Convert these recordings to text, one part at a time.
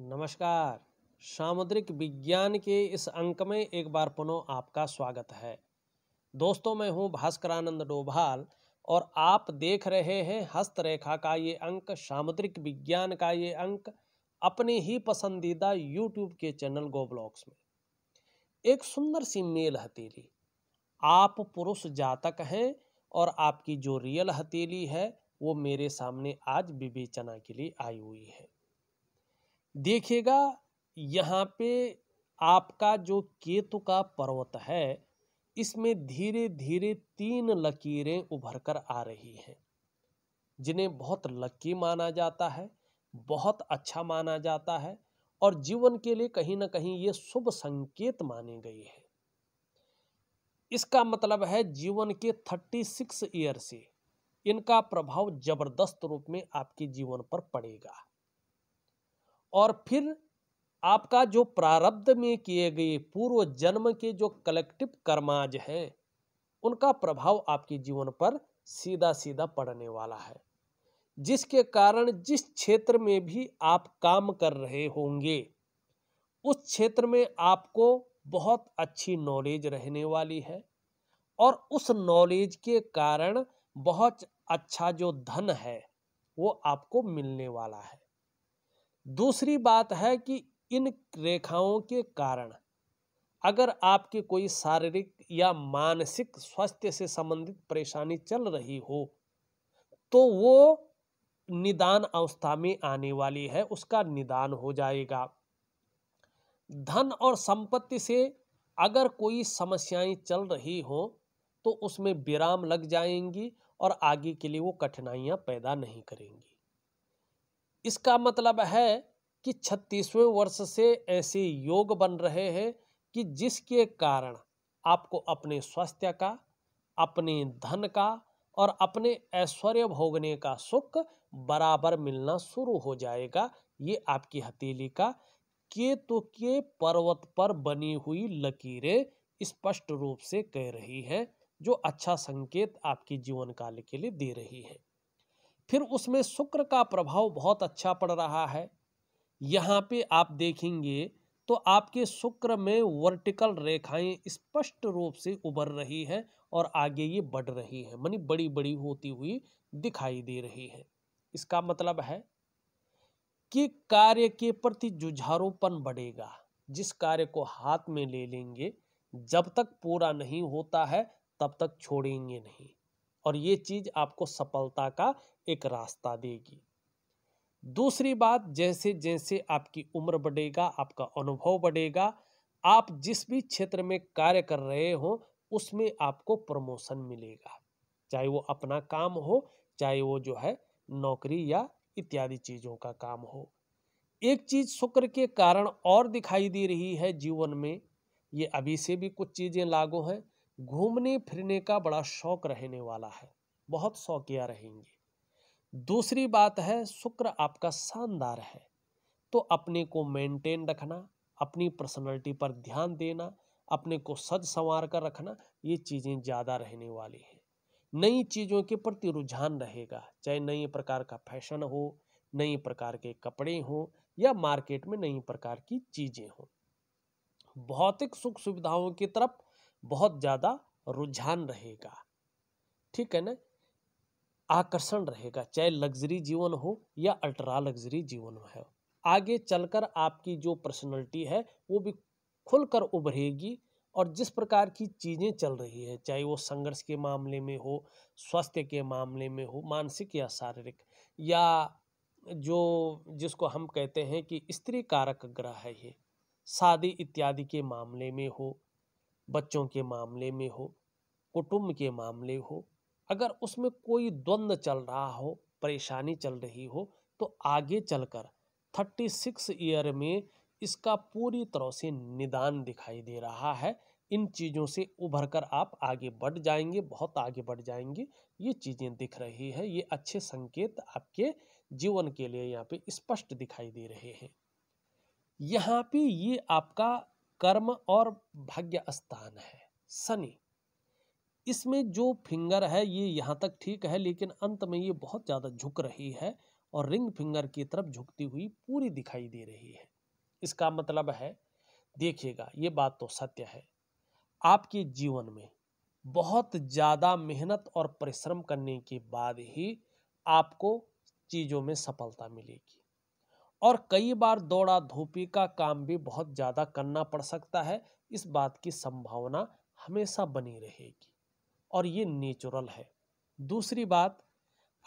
नमस्कार सामुद्रिक विज्ञान के इस अंक में एक बार पुनः आपका स्वागत है दोस्तों मैं हूं भास्करानंद डोभाल और आप देख रहे हैं हस्तरेखा का ये अंक सामुद्रिक विज्ञान का ये अंक अपने ही पसंदीदा यूट्यूब के चैनल गो ब्लॉग्स में एक सुंदर सी मेल हथेली आप पुरुष जातक हैं और आपकी जो रियल हथेली है वो मेरे सामने आज विवेचना के लिए आई हुई है देखिएगा यहाँ पे आपका जो केतु का पर्वत है इसमें धीरे धीरे तीन लकीरें उभर कर आ रही हैं जिन्हें बहुत लक्की माना जाता है बहुत अच्छा माना जाता है और जीवन के लिए कहीं ना कहीं ये शुभ संकेत मानी गई है इसका मतलब है जीवन के थर्टी सिक्स ईयर से इनका प्रभाव जबरदस्त रूप में आपके जीवन पर पड़ेगा और फिर आपका जो प्रारब्ध में किए गए पूर्व जन्म के जो कलेक्टिव कर्माज हैं उनका प्रभाव आपके जीवन पर सीधा सीधा पड़ने वाला है जिसके कारण जिस क्षेत्र में भी आप काम कर रहे होंगे उस क्षेत्र में आपको बहुत अच्छी नॉलेज रहने वाली है और उस नॉलेज के कारण बहुत अच्छा जो धन है वो आपको मिलने वाला है दूसरी बात है कि इन रेखाओं के कारण अगर आपके कोई शारीरिक या मानसिक स्वास्थ्य से संबंधित परेशानी चल रही हो तो वो निदान अवस्था में आने वाली है उसका निदान हो जाएगा धन और संपत्ति से अगर कोई समस्याएं चल रही हो तो उसमें विराम लग जाएंगी और आगे के लिए वो कठिनाइयां पैदा नहीं करेंगी इसका मतलब है कि छत्तीसवें वर्ष से ऐसे योग बन रहे हैं कि जिसके कारण आपको अपने स्वास्थ्य का अपने धन का और अपने ऐश्वर्य भोगने का सुख बराबर मिलना शुरू हो जाएगा ये आपकी हथेली का केतु के पर्वत पर बनी हुई लकीरें स्पष्ट रूप से कह रही है जो अच्छा संकेत आपकी जीवन काल के लिए दे रही है फिर उसमें शुक्र का प्रभाव बहुत अच्छा पड़ रहा है यहाँ पे आप देखेंगे तो आपके शुक्र में वर्टिकल रेखाएं स्पष्ट रूप से उभर रही हैं और आगे ये बढ़ रही हैं मानी बड़ी बड़ी होती हुई दिखाई दे रही है इसका मतलब है कि कार्य के प्रति जुझारूपन बढ़ेगा जिस कार्य को हाथ में ले लेंगे जब तक पूरा नहीं होता है तब तक छोड़ेंगे नहीं और ये चीज़ आपको सफलता का एक रास्ता देगी दूसरी बात जैसे जैसे आपकी उम्र बढ़ेगा आपका अनुभव बढ़ेगा आप जिस भी क्षेत्र में कार्य कर रहे हो उसमें आपको प्रमोशन मिलेगा चाहे वो अपना काम हो चाहे वो जो है नौकरी या इत्यादि चीज़ों का काम हो एक चीज़ शुक्र के कारण और दिखाई दे रही है जीवन में ये अभी से भी कुछ चीज़ें लागू हैं घूमने फिरने का बड़ा शौक रहने वाला है बहुत शौकिया रहेंगे दूसरी बात है शुक्र आपका शानदार है तो अपने को मेंटेन रखना अपनी पर्सनालिटी पर ध्यान देना अपने को सज संवार कर रखना ये चीज़ें ज़्यादा रहने वाली हैं नई चीज़ों के प्रति रुझान रहेगा चाहे नए प्रकार का फैशन हो नए प्रकार के कपड़े हो या मार्केट में नई प्रकार की चीज़ें हों भौतिक सुख सुविधाओं की तरफ बहुत ज़्यादा रुझान रहेगा ठीक है ना आकर्षण रहेगा चाहे लग्जरी जीवन हो या अल्ट्रा लग्जरी जीवन हो आगे चलकर आपकी जो पर्सनालिटी है वो भी खुलकर उभरेगी और जिस प्रकार की चीज़ें चल रही है चाहे वो संघर्ष के मामले में हो स्वास्थ्य के मामले में हो मानसिक या शारीरिक या जो जिसको हम कहते हैं कि स्त्री कारक ग्रह है ये शादी इत्यादि के मामले में हो बच्चों के मामले में हो कुटुंब के मामले हो अगर उसमें कोई द्वंद चल रहा हो परेशानी चल रही हो तो आगे चलकर थर्टी सिक्स ईयर में इसका पूरी तरह से निदान दिखाई दे रहा है इन चीज़ों से उभर कर आप आगे बढ़ जाएंगे बहुत आगे बढ़ जाएंगे ये चीज़ें दिख रही है ये अच्छे संकेत आपके जीवन के लिए यहाँ पे स्पष्ट दिखाई दे रहे हैं यहाँ पे ये आपका कर्म और भाग्य स्थान है शनि इसमें जो फिंगर है ये यहाँ तक ठीक है लेकिन अंत में ये बहुत ज़्यादा झुक रही है और रिंग फिंगर की तरफ झुकती हुई पूरी दिखाई दे रही है इसका मतलब है देखिएगा ये बात तो सत्य है आपके जीवन में बहुत ज़्यादा मेहनत और परिश्रम करने के बाद ही आपको चीज़ों में सफलता मिलेगी और कई बार दौड़ा धोपी का काम भी बहुत ज़्यादा करना पड़ सकता है इस बात की संभावना हमेशा बनी रहेगी और ये नेचुरल है दूसरी बात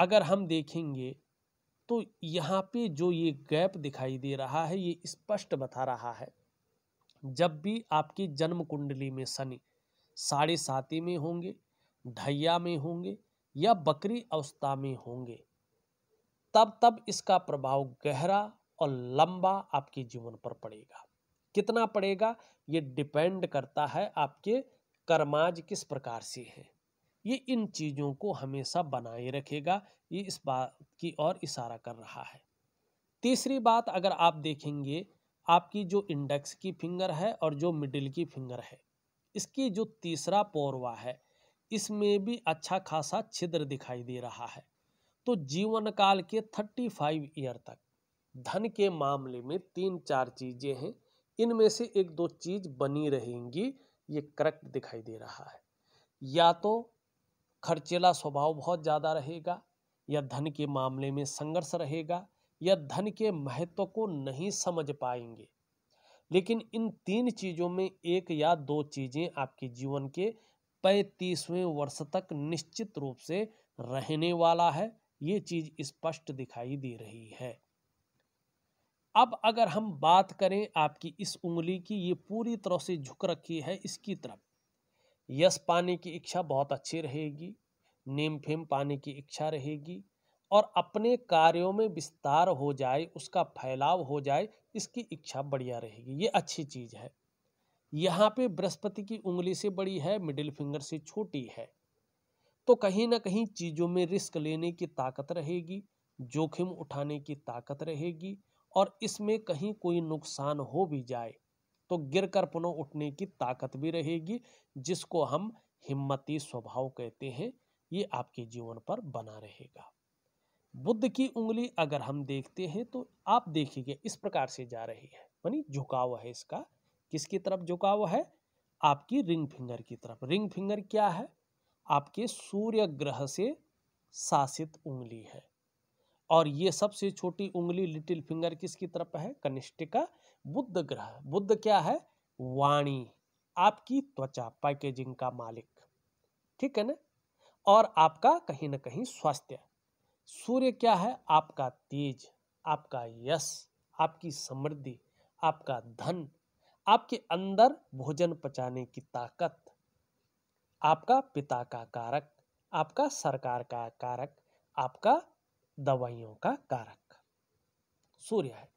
अगर हम देखेंगे तो यहाँ पे जो ये गैप दिखाई दे रहा है ये स्पष्ट बता रहा है जब भी आपकी जन्म कुंडली में शनि साढ़े साती में होंगे ढैया में होंगे या बकरी अवस्था में होंगे तब तब इसका प्रभाव गहरा और लंबा आपके जीवन पर पड़ेगा कितना पड़ेगा ये डिपेंड करता है आपके कर्माज किस प्रकार से हैं ये इन चीज़ों को हमेशा बनाए रखेगा ये इस बात की ओर इशारा कर रहा है तीसरी बात अगर आप देखेंगे आपकी जो इंडेक्स की फिंगर है और जो मिडिल की फिंगर है इसकी जो तीसरा पोरवा है इसमें भी अच्छा खासा छिद्र दिखाई दे रहा है तो जीवन काल के थर्टी फाइव ईयर तक धन के मामले में तीन चार चीज़ें हैं इनमें से एक दो चीज़ बनी रहेंगी ये करेक्ट दिखाई दे रहा है या तो खर्चेला स्वभाव बहुत ज़्यादा रहेगा या धन के मामले में संघर्ष रहेगा या धन के महत्व को नहीं समझ पाएंगे लेकिन इन तीन चीज़ों में एक या दो चीज़ें आपके जीवन के पैतीसवें वर्ष तक निश्चित रूप से रहने वाला है ये चीज़ स्पष्ट दिखाई दे रही है अब अगर हम बात करें आपकी इस उंगली की ये पूरी तरह से झुक रखी है इसकी तरफ यश पाने की इच्छा बहुत अच्छी रहेगी नेम फेम पाने की इच्छा रहेगी और अपने कार्यों में विस्तार हो जाए उसका फैलाव हो जाए इसकी इच्छा बढ़िया रहेगी ये अच्छी चीज़ है यहाँ पे बृहस्पति की उंगली से बड़ी है मिडिल फिंगर से छोटी है तो कहीं ना कहीं चीज़ों में रिस्क लेने की ताकत रहेगी जोखिम उठाने की ताकत रहेगी और इसमें कहीं कोई नुकसान हो भी जाए तो गिर कर पुनः उठने की ताकत भी रहेगी जिसको हम हिम्मती स्वभाव कहते हैं ये आपके जीवन पर बना रहेगा बुद्ध की उंगली अगर हम देखते हैं तो आप देखिए इस प्रकार से जा रही है मानी झुकाव है इसका किसकी तरफ झुकाव है आपकी रिंग फिंगर की तरफ रिंग फिंगर क्या है आपके सूर्य ग्रह से शासित उंगली है और ये सबसे छोटी उंगली लिटिल फिंगर किसकी तरफ है कनिष्ठिका बुद्ध ग्रह बुद्ध क्या है वाणी आपकी त्वचा पैकेजिंग का मालिक ठीक है ना और आपका कहीं ना कहीं स्वास्थ्य सूर्य क्या है आपका तेज आपका यश आपकी समृद्धि आपका धन आपके अंदर भोजन पचाने की ताकत आपका पिता का कारक आपका सरकार का कारक आपका दवाइयों का कारक सूर्य है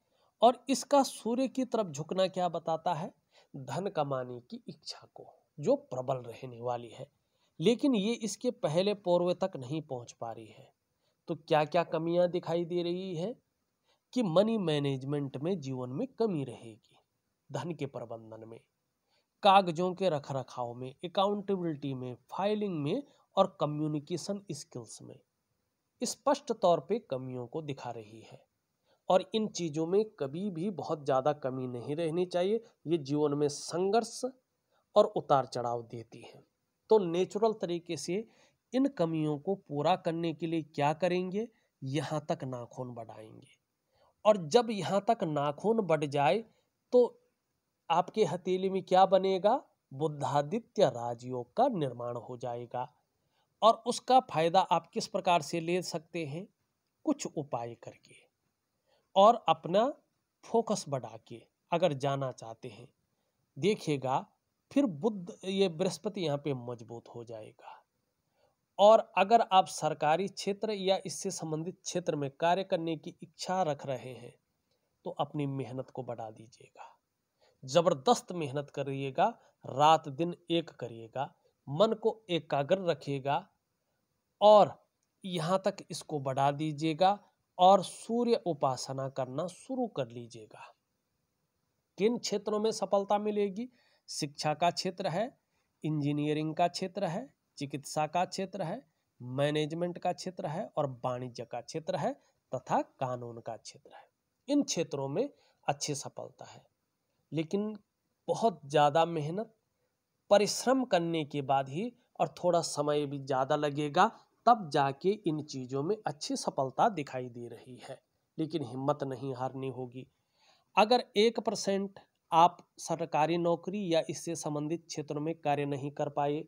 और इसका सूर्य की तरफ झुकना क्या बताता है धन कमाने की इच्छा को जो प्रबल रहने वाली है लेकिन ये इसके पहले पौर्व तक नहीं पहुंच पा रही है तो क्या क्या कमियां दिखाई दे रही है कि मनी मैनेजमेंट में जीवन में कमी रहेगी धन के प्रबंधन में कागजों के रख रखाव में अकाउंटेबिलिटी में फाइलिंग में और कम्युनिकेशन स्किल्स में स्पष्ट तौर पे कमियों को दिखा रही है और इन चीज़ों में कभी भी बहुत ज़्यादा कमी नहीं रहनी चाहिए ये जीवन में संघर्ष और उतार चढ़ाव देती है तो नेचुरल तरीके से इन कमियों को पूरा करने के लिए क्या करेंगे यहाँ तक नाखून बढ़ाएंगे और जब यहाँ तक नाखून बढ़ जाए तो आपके हथेली में क्या बनेगा बुद्धादित्य राजयोग का निर्माण हो जाएगा और उसका फायदा आप किस प्रकार से ले सकते हैं कुछ उपाय करके और अपना फोकस बढ़ा के अगर जाना चाहते हैं देखिएगा फिर बुद्ध ये बृहस्पति यहाँ पे मजबूत हो जाएगा और अगर आप सरकारी क्षेत्र या इससे संबंधित क्षेत्र में कार्य करने की इच्छा रख रहे हैं तो अपनी मेहनत को बढ़ा दीजिएगा ज़बरदस्त मेहनत करिएगा रात दिन एक करिएगा मन को एकाग्र रखिएगा और यहाँ तक इसको बढ़ा दीजिएगा और सूर्य उपासना करना शुरू कर लीजिएगा किन क्षेत्रों में सफलता मिलेगी शिक्षा का क्षेत्र है इंजीनियरिंग का क्षेत्र है चिकित्सा का क्षेत्र है मैनेजमेंट का क्षेत्र है और वाणिज्य का क्षेत्र है तथा कानून का क्षेत्र है इन क्षेत्रों में अच्छी सफलता है लेकिन बहुत ज़्यादा मेहनत परिश्रम करने के बाद ही और थोड़ा समय भी ज़्यादा लगेगा तब जाके इन चीज़ों में अच्छी सफलता दिखाई दे रही है लेकिन हिम्मत नहीं हारनी होगी अगर एक परसेंट आप सरकारी नौकरी या इससे संबंधित क्षेत्र में कार्य नहीं कर पाए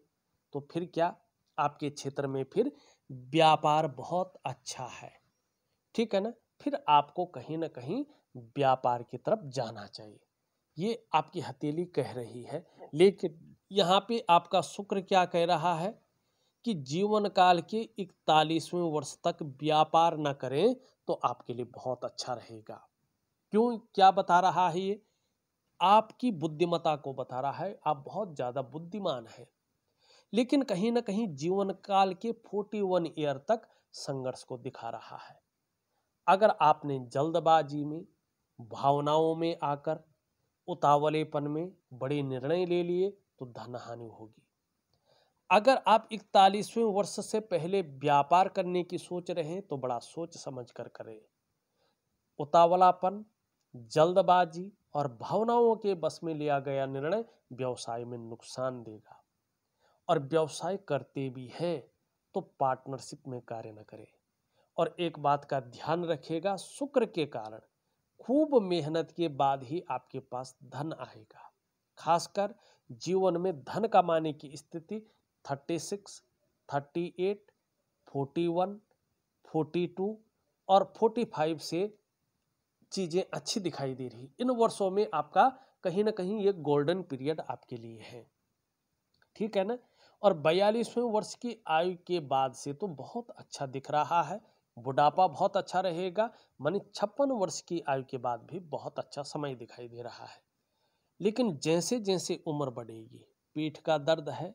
तो फिर क्या आपके क्षेत्र में फिर व्यापार बहुत अच्छा है ठीक है ना फिर आपको कहीं ना कहीं व्यापार की तरफ जाना चाहिए ये आपकी हथेली कह रही है लेकिन यहाँ पे आपका शुक्र क्या कह रहा है कि जीवन काल के इकतालीसवें वर्ष तक व्यापार ना करें तो आपके लिए बहुत अच्छा रहेगा क्यों क्या बता रहा है ये आपकी बुद्धिमता को बता रहा है आप बहुत ज़्यादा बुद्धिमान हैं लेकिन कहीं ना कहीं जीवन काल के फोर्टी वन ईयर तक संघर्ष को दिखा रहा है अगर आपने जल्दबाजी में भावनाओं में आकर उतावलेपन में बड़े निर्णय ले लिए तो धन हानि होगी अगर आप इकतालीसवें वर्ष से पहले व्यापार करने की सोच रहे हैं तो बड़ा सोच समझ कर करें उतावलापन जल्दबाजी और भावनाओं के बस में लिया गया निर्णय व्यवसाय में नुकसान देगा और व्यवसाय करते भी है तो पार्टनरशिप में कार्य न करें और एक बात का ध्यान रखेगा शुक्र के कारण खूब मेहनत के बाद ही आपके पास धन आएगा खासकर जीवन में धन कमाने की स्थिति thirty six thirty eight forty one forty two और फोर्टी फाइव से चीज़ें अच्छी दिखाई दे रही इन वर्षों में आपका कहीं ना कहीं ये गोल्डन पीरियड आपके लिए है ठीक है ना और बयालीसवें वर्ष की आयु के बाद से तो बहुत अच्छा दिख रहा है बुढ़ापा बहुत अच्छा रहेगा मानी छप्पन वर्ष की आयु के बाद भी बहुत अच्छा समय दिखाई दे रहा है लेकिन जैसे जैसे उम्र बढ़ेगी पीठ का दर्द है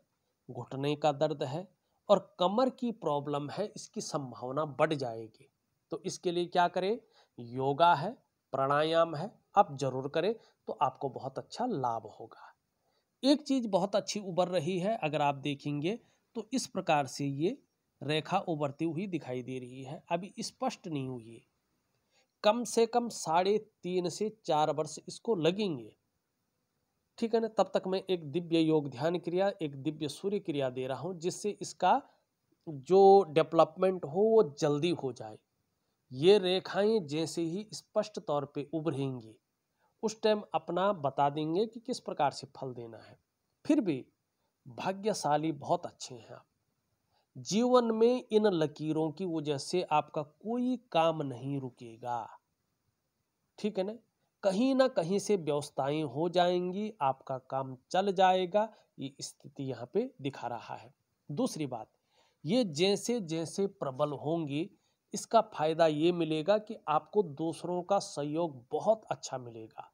घुटने का दर्द है और कमर की प्रॉब्लम है इसकी संभावना बढ़ जाएगी तो इसके लिए क्या करें योगा है प्राणायाम है आप जरूर करें तो आपको बहुत अच्छा लाभ होगा एक चीज़ बहुत अच्छी उभर रही है अगर आप देखेंगे तो इस प्रकार से ये रेखा उभरती हुई दिखाई दे रही है अभी स्पष्ट नहीं हुई है कम से कम साढ़े तीन से चार वर्ष इसको लगेंगे ठीक है ना तब तक मैं एक दिव्य योग ध्यान क्रिया एक दिव्य सूर्य क्रिया दे रहा हूँ जिससे इसका जो डेवलपमेंट हो वो जल्दी हो जाए ये रेखाएं जैसे ही स्पष्ट तौर पे उभरेंगी उस टाइम अपना बता देंगे कि किस प्रकार से फल देना है फिर भी भाग्यशाली बहुत अच्छे हैं आप जीवन में इन लकीरों की वजह से आपका कोई काम नहीं रुकेगा ठीक है ना कहीं ना कहीं से व्यवस्थाएं हो जाएंगी आपका काम चल जाएगा ये स्थिति यहाँ पे दिखा रहा है दूसरी बात ये जैसे जैसे प्रबल होंगी इसका फायदा ये मिलेगा कि आपको दूसरों का सहयोग बहुत अच्छा मिलेगा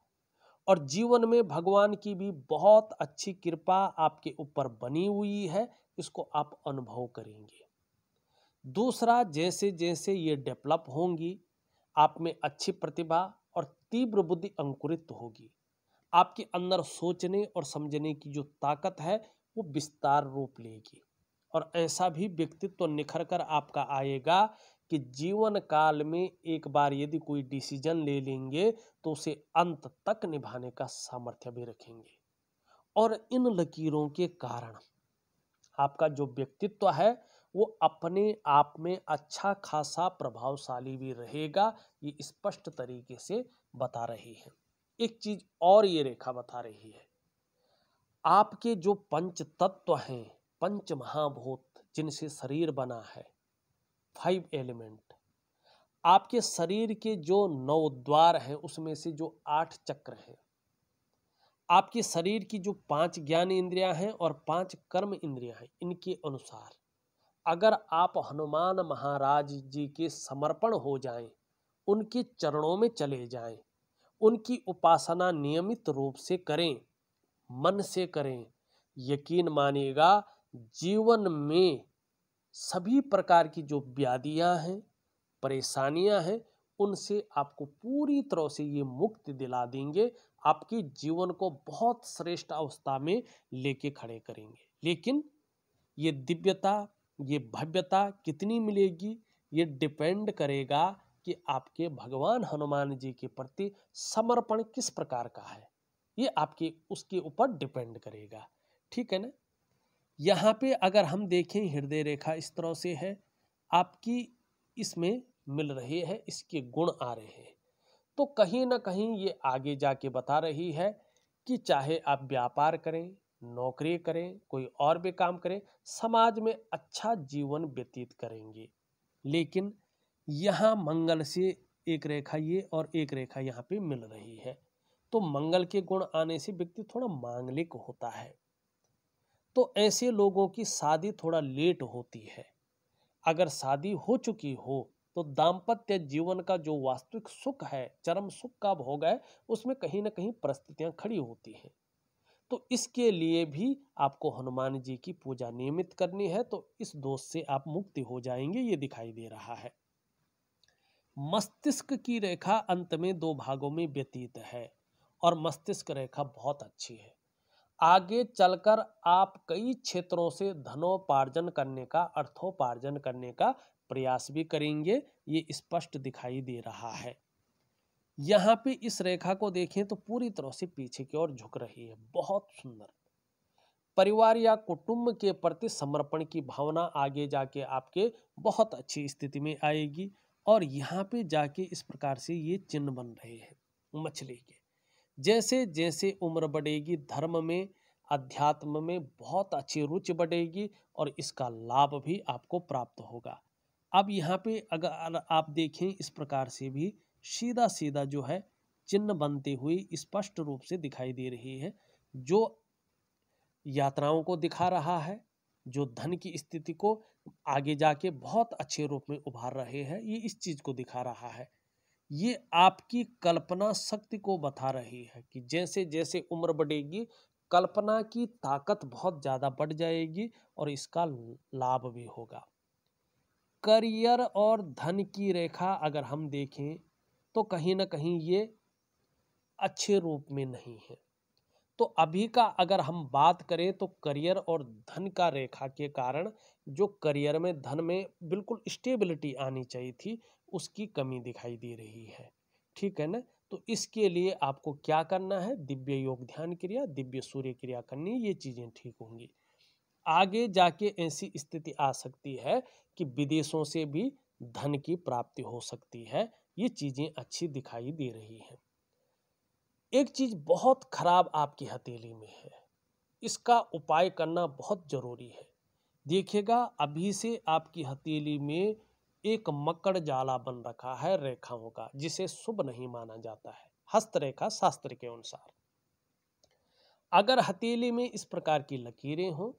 और जीवन में भगवान की भी बहुत अच्छी कृपा आपके ऊपर बनी हुई है इसको आप अनुभव करेंगे दूसरा जैसे जैसे ये डेवलप होंगी आप में अच्छी प्रतिभा तीव्र बुद्धि अंकुरित होगी आपके अंदर सोचने और समझने की जो ताकत है वो विस्तार रूप लेगी और ऐसा भी व्यक्तित्व तो निखर कर आपका आएगा कि जीवन काल में एक बार यदि कोई डिसीजन ले लेंगे तो उसे अंत तक निभाने का सामर्थ्य भी रखेंगे और इन लकीरों के कारण आपका जो व्यक्तित्व है वो अपने आप में अच्छा खासा प्रभावशाली भी रहेगा ये स्पष्ट तरीके से बता रही है एक चीज और ये रेखा बता रही है आपके जो पंच तत्व हैं पंच महाभूत जिनसे शरीर बना है फाइव एलिमेंट आपके शरीर के जो नौ द्वार हैं उसमें से जो आठ चक्र हैं आपके शरीर की जो पांच ज्ञान इंद्रियां हैं और पांच कर्म इंद्रियां हैं इनके अनुसार अगर आप हनुमान महाराज जी के समर्पण हो जाएं उनके चरणों में चले जाएं, उनकी उपासना नियमित रूप से करें मन से करें यकीन मानिएगा जीवन में सभी प्रकार की जो व्याधियां हैं परेशानियां हैं उनसे आपको पूरी तरह से ये मुक्ति दिला देंगे आपके जीवन को बहुत श्रेष्ठ अवस्था में लेके खड़े करेंगे लेकिन ये दिव्यता ये भव्यता कितनी मिलेगी ये डिपेंड करेगा कि आपके भगवान हनुमान जी के प्रति समर्पण किस प्रकार का है ये आपके उसके ऊपर डिपेंड करेगा ठीक है ना यहाँ पे अगर हम देखें हृदय रेखा इस तरह से है आपकी इसमें मिल रही है इसके गुण आ रहे हैं तो कहीं ना कहीं ये आगे जाके बता रही है कि चाहे आप व्यापार करें नौकरी करें कोई और भी काम करें समाज में अच्छा जीवन व्यतीत करेंगे लेकिन यहाँ मंगल से एक रेखा ये और एक रेखा यहाँ पे मिल रही है तो मंगल के गुण आने से व्यक्ति थोड़ा मांगलिक होता है तो ऐसे लोगों की शादी थोड़ा लेट होती है अगर शादी हो चुकी हो तो दाम्पत्य जीवन का जो वास्तविक सुख है चरम सुख का भोग है उसमें कहीं ना कहीं परिस्थितियां खड़ी होती हैं तो इसके लिए भी आपको हनुमान जी की पूजा नियमित करनी है तो इस दोष से आप मुक्ति हो जाएंगे ये दिखाई दे रहा है मस्तिष्क की रेखा अंत में दो भागों में व्यतीत है और मस्तिष्क रेखा बहुत अच्छी है आगे चलकर आप कई क्षेत्रों से धनोपार्जन करने का अर्थोपार्जन करने का प्रयास भी करेंगे ये स्पष्ट दिखाई दे रहा है यहाँ पे इस रेखा को देखें तो पूरी तरह से पीछे की ओर झुक रही है बहुत सुंदर परिवार या कुटुंब के प्रति समर्पण की भावना आगे जाके आपके बहुत अच्छी स्थिति में आएगी और यहाँ पे जाके इस प्रकार से ये चिन्ह बन रहे हैं मछली के जैसे जैसे उम्र बढ़ेगी धर्म में अध्यात्म में बहुत अच्छी रुचि बढ़ेगी और इसका लाभ भी आपको प्राप्त होगा अब यहाँ पे अगर आप देखें इस प्रकार से भी सीधा सीधा जो है चिन्ह बनते हुए स्पष्ट रूप से दिखाई दे रही है जो यात्राओं को दिखा रहा है जो धन की स्थिति को आगे जाके बहुत अच्छे रूप में उभार रहे हैं ये इस चीज़ को दिखा रहा है ये आपकी कल्पना शक्ति को बता रही है कि जैसे जैसे उम्र बढ़ेगी कल्पना की ताकत बहुत ज़्यादा बढ़ जाएगी और इसका लाभ भी होगा करियर और धन की रेखा अगर हम देखें तो कहीं ना कहीं ये अच्छे रूप में नहीं है तो अभी का अगर हम बात करें तो करियर और धन का रेखा के कारण जो करियर में धन में बिल्कुल स्टेबिलिटी आनी चाहिए थी उसकी कमी दिखाई दे रही है ठीक है ना तो इसके लिए आपको क्या करना है दिव्य योग ध्यान क्रिया दिव्य सूर्य क्रिया करनी ये चीज़ें ठीक होंगी आगे जाके ऐसी स्थिति आ सकती है कि विदेशों से भी धन की प्राप्ति हो सकती है ये चीज़ें अच्छी दिखाई दे रही हैं एक चीज़ बहुत ख़राब आपकी हथेली में है इसका उपाय करना बहुत ज़रूरी है देखिएगा अभी से आपकी हथेली में एक मकड़ जाला बन रखा है रेखाओं का जिसे शुभ नहीं माना जाता है हस्तरेखा शास्त्र के अनुसार अगर हथेली में इस प्रकार की लकीरें हों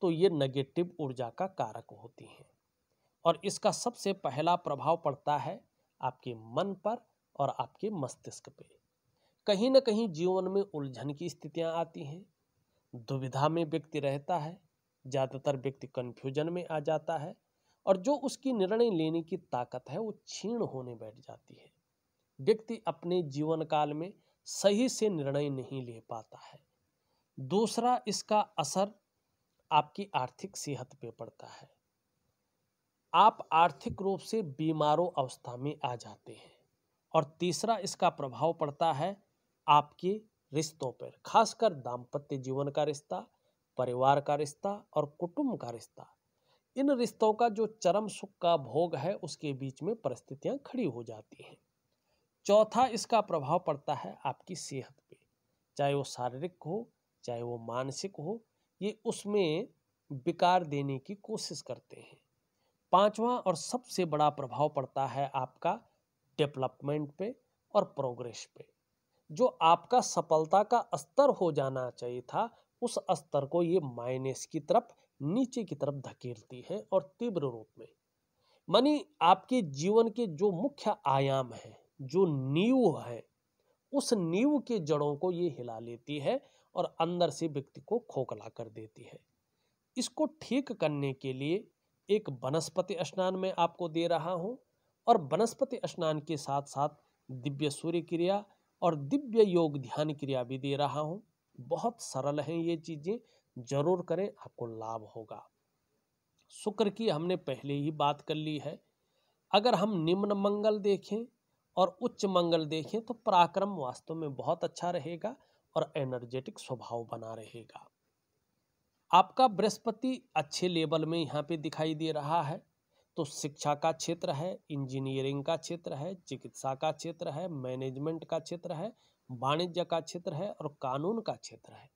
तो ये नेगेटिव ऊर्जा का कारक होती हैं और इसका सबसे पहला प्रभाव पड़ता है आपके मन पर और आपके मस्तिष्क पे कहीं ना कहीं जीवन में उलझन की स्थितियां आती हैं दुविधा में व्यक्ति रहता है ज़्यादातर व्यक्ति कन्फ्यूजन में आ जाता है और जो उसकी निर्णय लेने की ताकत है वो क्षीण होने बैठ जाती है व्यक्ति अपने जीवन काल में सही से निर्णय नहीं ले पाता है दूसरा इसका असर आपकी आर्थिक सेहत पे पड़ता है आप आर्थिक रूप से बीमारों अवस्था में आ जाते हैं और तीसरा इसका प्रभाव पड़ता है आपके रिश्तों पर खासकर दाम्पत्य जीवन का रिश्ता परिवार का रिश्ता और कुटुंब का रिश्ता इन रिश्तों का जो चरम सुख का भोग है उसके बीच में परिस्थितियां खड़ी हो जाती हैं चौथा इसका प्रभाव पड़ता है आपकी सेहत पे चाहे वो शारीरिक हो चाहे वो मानसिक हो ये उसमें विकार देने की कोशिश करते हैं पांचवा और सबसे बड़ा प्रभाव पड़ता है आपका डेवलपमेंट पे और प्रोग्रेस पे जो आपका सफलता का स्तर हो जाना चाहिए था उस स्तर को ये माइनस की तरफ नीचे की तरफ धकेलती है और तीव्र रूप में मनी आपके जीवन के जो मुख्य आयाम है जो नींव है उस नींव के जड़ों को ये हिला लेती है और अंदर से व्यक्ति को खोखला कर देती है इसको ठीक करने के लिए एक वनस्पति स्नान में आपको दे रहा हूँ और वनस्पति स्नान के साथ साथ दिव्य सूर्य क्रिया और दिव्य योग ध्यान क्रिया भी दे रहा हूँ बहुत सरल हैं ये चीज़ें जरूर करें आपको लाभ होगा शुक्र की हमने पहले ही बात कर ली है अगर हम निम्न मंगल देखें और उच्च मंगल देखें तो पराक्रम वास्तव में बहुत अच्छा रहेगा और एनर्जेटिक स्वभाव बना रहेगा आपका बृहस्पति अच्छे लेवल में यहाँ पे दिखाई दे रहा है तो शिक्षा का क्षेत्र है इंजीनियरिंग का क्षेत्र है चिकित्सा का क्षेत्र है मैनेजमेंट का क्षेत्र है वाणिज्य का क्षेत्र है और कानून का क्षेत्र है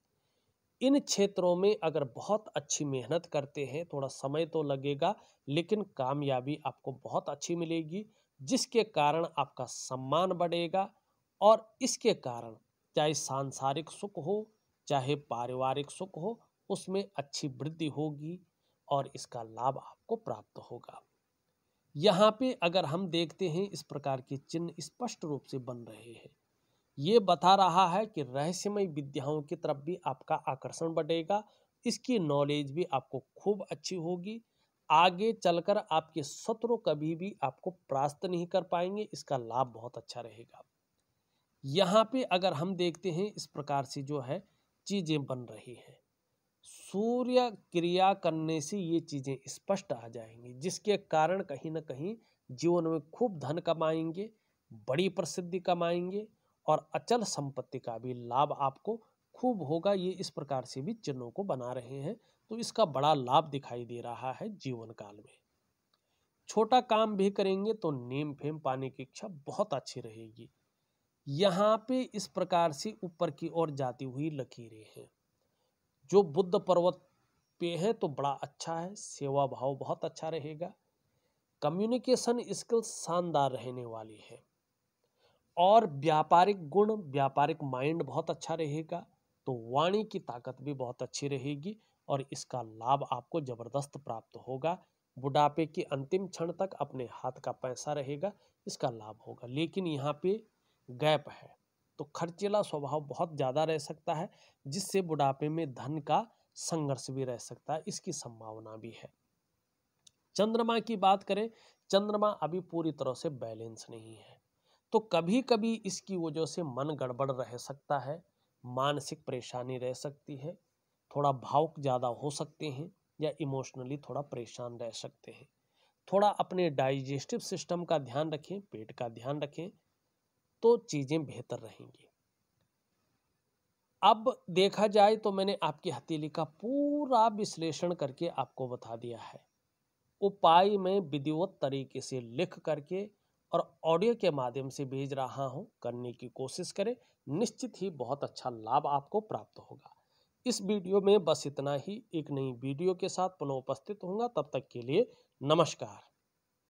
इन क्षेत्रों में अगर बहुत अच्छी मेहनत करते हैं थोड़ा समय तो लगेगा लेकिन कामयाबी आपको बहुत अच्छी मिलेगी जिसके कारण आपका सम्मान बढ़ेगा और इसके कारण चाहे सांसारिक सुख हो चाहे पारिवारिक सुख हो उसमें अच्छी वृद्धि होगी और इसका लाभ आपको प्राप्त होगा यहाँ पे अगर हम देखते हैं इस प्रकार के चिन्ह स्पष्ट रूप से बन रहे हैं ये बता रहा है कि रहस्यमय विद्याओं की तरफ भी आपका आकर्षण बढ़ेगा इसकी नॉलेज भी आपको खूब अच्छी होगी आगे चलकर आपके शत्रु कभी भी आपको प्रास्त नहीं कर पाएंगे इसका लाभ बहुत अच्छा रहेगा यहाँ पे अगर हम देखते हैं इस प्रकार से जो है चीज़ें बन रही हैं सूर्य क्रिया करने से ये चीज़ें स्पष्ट आ जाएंगी जिसके कारण कहीं ना कहीं जीवन में खूब धन कमाएंगे बड़ी प्रसिद्धि कमाएंगे और अचल संपत्ति का भी लाभ आपको खूब होगा ये इस प्रकार से भी चिन्हों को बना रहे हैं तो इसका बड़ा लाभ दिखाई दे रहा है जीवन काल में छोटा काम भी करेंगे तो नेम फेम पाने की इच्छा बहुत अच्छी रहेगी यहाँ पे इस प्रकार से ऊपर की ओर जाती हुई लकीरें हैं जो बुद्ध पर्वत पे है तो बड़ा अच्छा है सेवा भाव बहुत अच्छा रहेगा कम्युनिकेशन स्किल शानदार रहने वाली है और व्यापारिक गुण व्यापारिक माइंड बहुत अच्छा रहेगा तो वाणी की ताकत भी बहुत अच्छी रहेगी और इसका लाभ आपको ज़बरदस्त प्राप्त होगा बुढ़ापे के अंतिम क्षण तक अपने हाथ का पैसा रहेगा इसका लाभ होगा लेकिन यहाँ पे गैप है तो खर्चीला स्वभाव बहुत ज़्यादा रह सकता है जिससे बुढ़ापे में धन का संघर्ष भी रह सकता है इसकी संभावना भी है चंद्रमा की बात करें चंद्रमा अभी पूरी तरह से बैलेंस नहीं है तो कभी कभी इसकी वजह से मन गड़बड़ रह सकता है मानसिक परेशानी रह सकती है थोड़ा भावुक ज़्यादा हो सकते हैं या इमोशनली थोड़ा परेशान रह सकते हैं थोड़ा अपने डाइजेस्टिव सिस्टम का ध्यान रखें पेट का ध्यान रखें तो चीज़ें बेहतर रहेंगी अब देखा जाए तो मैंने आपकी हथेली का पूरा विश्लेषण करके आपको बता दिया है उपाय में विधिवत तरीके से लिख करके और ऑडियो के माध्यम से भेज रहा हूं करने की कोशिश करें निश्चित ही बहुत अच्छा लाभ आपको प्राप्त होगा इस वीडियो में बस इतना ही एक नई वीडियो के साथ पुनः उपस्थित होंगे तब तक के लिए नमस्कार